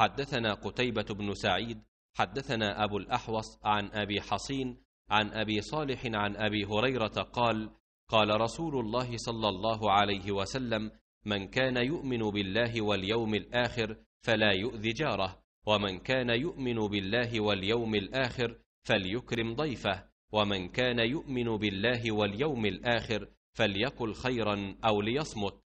حدثنا قتيبة بن سعيد حدثنا أبو الأحوص عن أبي حصين عن أبي صالح عن أبي هريرة قال قال رسول الله صلى الله عليه وسلم من كان يؤمن بالله واليوم الآخر فلا يؤذي جاره ومن كان يؤمن بالله واليوم الآخر فليكرم ضيفه ومن كان يؤمن بالله واليوم الآخر فليقل خيرا أو ليصمت